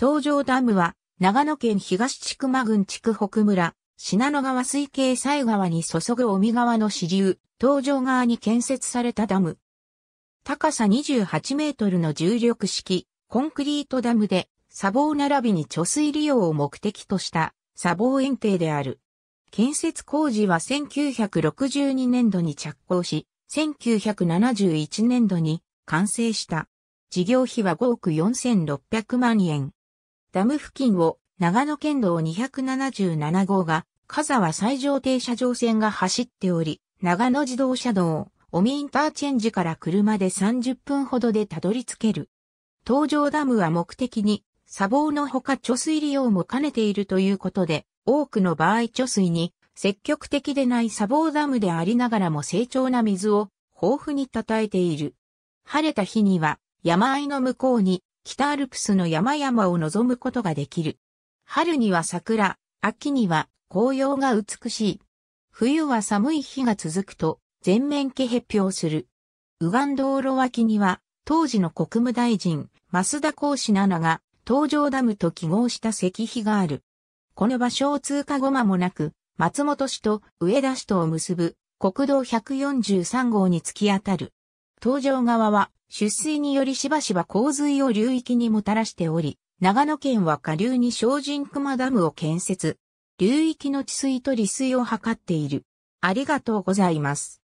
東条ダムは、長野県東千間郡筑北村、信濃川水系西川に注ぐ尾身川の支流、東条側に建設されたダム。高さ28メートルの重力式、コンクリートダムで、砂防並びに貯水利用を目的とした砂防園庭である。建設工事は1962年度に着工し、1971年度に完成した。事業費は5億4600万円。ダム付近を長野県道277号が、香川最上停車場線が走っており、長野自動車道、オミインターチェンジから車で30分ほどでたどり着ける。登場ダムは目的に、砂防のほか貯水利用も兼ねているということで、多くの場合貯水に積極的でない砂防ダムでありながらも成長な水を豊富に称えている。晴れた日には山あいの向こうに北アルプスの山々を望むことができる。春には桜、秋には紅葉が美しい。冬は寒い日が続くと全面気へ表する。右岸道路脇には当時の国務大臣、増田幸志奈々が東上ダムと記号した石碑がある。この場所を通過後間もなく、松本市と上田市とを結ぶ国道143号に突き当たる。東上側は出水によりしばしば洪水を流域にもたらしており、長野県は下流に小人熊ダムを建設。流域の治水と利水を図っている。ありがとうございます。